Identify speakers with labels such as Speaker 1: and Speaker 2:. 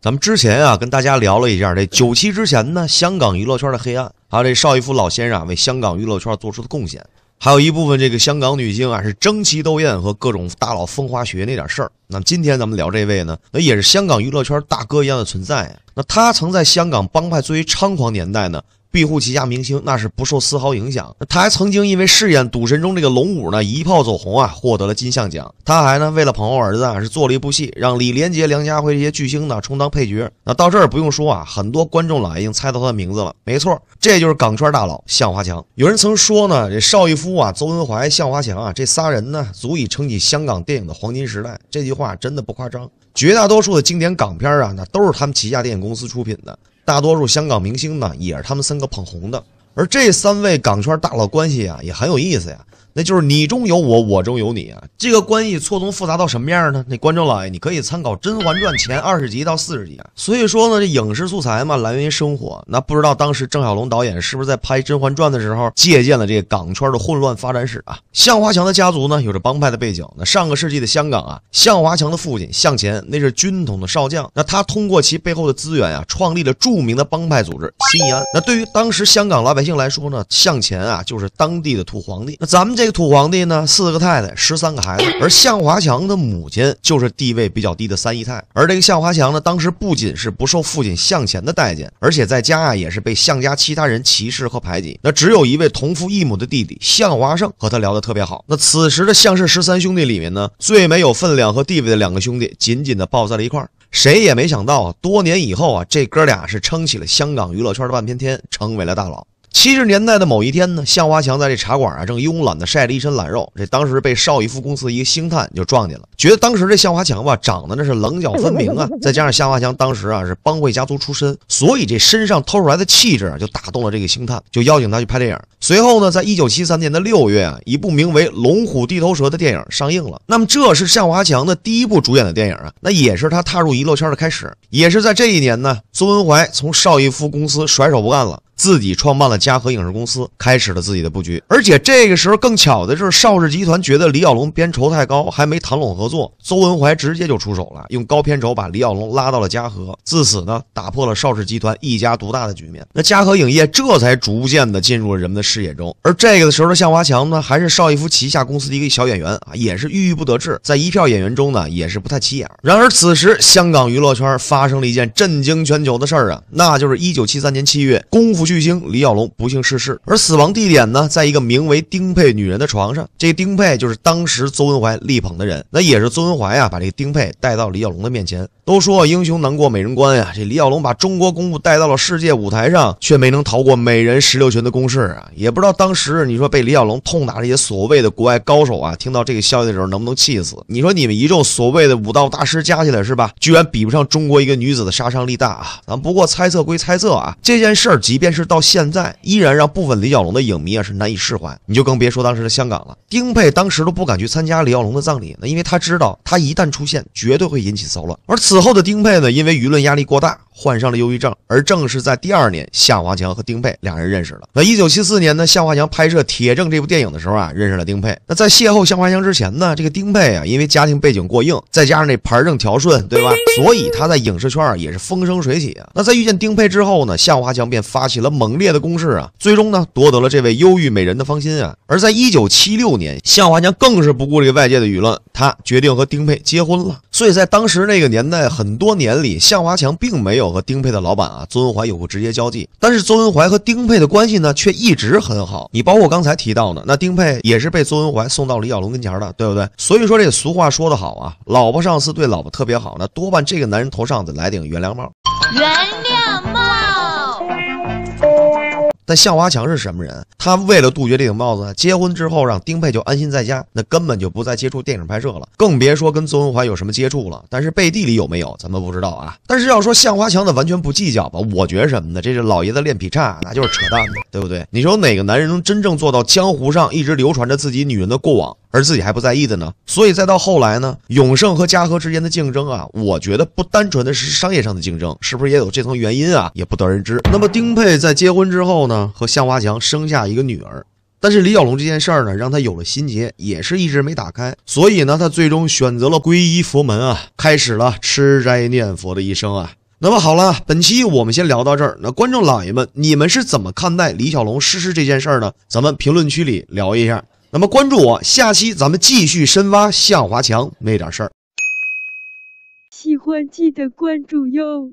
Speaker 1: 咱们之前啊，跟大家聊了一下这九七之前呢，香港娱乐圈的黑暗，还有这邵逸夫老先生为香港娱乐圈做出的贡献，还有一部分这个香港女星啊是争奇斗艳和各种大佬风花雪月那点事儿。那今天咱们聊这位呢，那也是香港娱乐圈大哥一样的存在。那他曾在香港帮派最为猖狂年代呢。庇护旗下明星，那是不受丝毫影响。他还曾经因为饰演《赌神》中这个龙五呢，一炮走红啊，获得了金像奖。他还呢，为了捧友儿子啊，是做了一部戏，让李连杰、梁家辉这些巨星呢充当配角。那到这儿不用说啊，很多观众老已经猜到他的名字了。没错，这就是港圈大佬向华强。有人曾说呢，这邵逸夫啊、邹文怀、向华强啊，这仨人呢，足以撑起香港电影的黄金时代。这句话真的不夸张，绝大多数的经典港片啊，那都是他们旗下电影公司出品的。大多数香港明星呢，也是他们三个捧红的。而这三位港圈大佬关系啊也很有意思呀，那就是你中有我，我中有你啊，这个关系错综复杂到什么样呢？那观众老爷，你可以参考《甄嬛传》前二十集到四十集啊。所以说呢，这影视素材嘛来源于生活。那不知道当时郑晓龙导演是不是在拍《甄嬛传》的时候借鉴了这个港圈的混乱发展史啊？向华强的家族呢有着帮派的背景，那上个世纪的香港啊，向华强的父亲向前，那是军统的少将，那他通过其背后的资源啊，创立了著名的帮派组织新义安。那对于当时香港老百姓，来说呢，向前啊就是当地的土皇帝。那咱们这个土皇帝呢，四个太太，十三个孩子。而向华强的母亲就是地位比较低的三姨太。而这个向华强呢，当时不仅是不受父亲向前的待见，而且在家啊也是被向家其他人歧视和排挤。那只有一位同父异母的弟弟向华胜和他聊得特别好。那此时的向氏十三兄弟里面呢，最没有分量和地位的两个兄弟紧紧的抱在了一块儿，谁也没想到啊，多年以后啊，这哥俩是撑起了香港娱乐圈的半边天，成为了大佬。七十年代的某一天呢，向华强在这茶馆啊，正慵懒的晒着一身懒肉。这当时被邵逸夫公司一个星探就撞见了，觉得当时这向华强吧，长得那是棱角分明啊。再加上向华强当时啊是帮会家族出身，所以这身上透出来的气质啊，就打动了这个星探，就邀请他去拍电影。随后呢，在一九七三年的六月啊，一部名为《龙虎地头蛇》的电影上映了。那么这是向华强的第一部主演的电影啊，那也是他踏入娱乐圈的开始。也是在这一年呢，苏文怀从邵逸夫公司甩手不干了。自己创办了嘉禾影视公司，开始了自己的布局。而且这个时候更巧的是，邵氏集团觉得李小龙片酬太高，还没谈拢合作，邹文怀直接就出手了，用高片酬把李小龙拉到了嘉禾。自此呢，打破了邵氏集团一家独大的局面。那嘉禾影业这才逐渐的进入了人们的视野中。而这个的时候的向华强呢，还是邵逸夫旗下公司的一个小演员啊，也是郁郁不得志，在一票演员中呢，也是不太起眼。然而此时，香港娱乐圈发生了一件震惊全球的事儿啊，那就是1973年7月，功夫。巨星李小龙不幸逝世，而死亡地点呢，在一个名为丁佩女人的床上。这丁佩就是当时邹文怀力捧的人，那也是邹文怀啊，把这个丁佩带到李小龙的面前。都说英雄难过美人关呀，这李小龙把中国功夫带到了世界舞台上，却没能逃过美人石榴裙的攻势啊。也不知道当时你说被李小龙痛打这些所谓的国外高手啊，听到这个消息的时候能不能气死？你说你们一众所谓的武道大师加起来是吧，居然比不上中国一个女子的杀伤力大啊？咱不过猜测归猜测啊，这件事儿即便是。是到现在依然让部分李小龙的影迷啊是难以释怀，你就更别说当时的香港了。丁佩当时都不敢去参加李小龙的葬礼，那因为他知道他一旦出现，绝对会引起骚乱。而此后的丁佩呢，因为舆论压力过大。患上了忧郁症，而正是在第二年，向华强和丁佩两人认识了。那一九七四年呢，向华强拍摄《铁证》这部电影的时候啊，认识了丁佩。那在邂逅向华强之前呢，这个丁佩啊，因为家庭背景过硬，再加上那牌正条顺，对吧？所以他在影视圈也是风生水起啊。那在遇见丁佩之后呢，向华强便发起了猛烈的攻势啊，最终呢，夺得了这位忧郁美人的芳心啊。而在一九七六年，向华强更是不顾这个外界的舆论，他决定和丁佩结婚了。所以在当时那个年代，很多年里，向华强并没有和丁佩的老板啊邹文怀有过直接交际。但是邹文怀和丁佩的关系呢，却一直很好。你包括刚才提到的，那丁佩也是被邹文怀送到李小龙跟前的，对不对？所以说这俗话说得好啊，老婆上司对老婆特别好，那多半这个男人头上得来顶原谅帽，原谅帽。但向华强是什么人？他为了杜绝这顶帽子，结婚之后让丁佩就安心在家，那根本就不再接触电影拍摄了，更别说跟邹文华有什么接触了。但是背地里有没有，咱们不知道啊。但是要说向华强的完全不计较吧，我觉什么呢？这是老爷子练劈叉，那就是扯淡的，对不对？你说哪个男人能真正做到江湖上一直流传着自己女人的过往？而自己还不在意的呢，所以再到后来呢，永盛和嘉禾之间的竞争啊，我觉得不单纯的是商业上的竞争，是不是也有这层原因啊？也不得而知。那么丁佩在结婚之后呢，和向华强生下一个女儿，但是李小龙这件事儿呢，让他有了心结，也是一直没打开，所以呢，他最终选择了皈依佛门啊，开始了吃斋念佛的一生啊。那么好了，本期我们先聊到这儿。那观众老爷们，你们是怎么看待李小龙逝世这件事儿呢？咱们评论区里聊一下。那么关注我，下期咱们继续深挖向华强那点事儿。喜欢记得关注哟。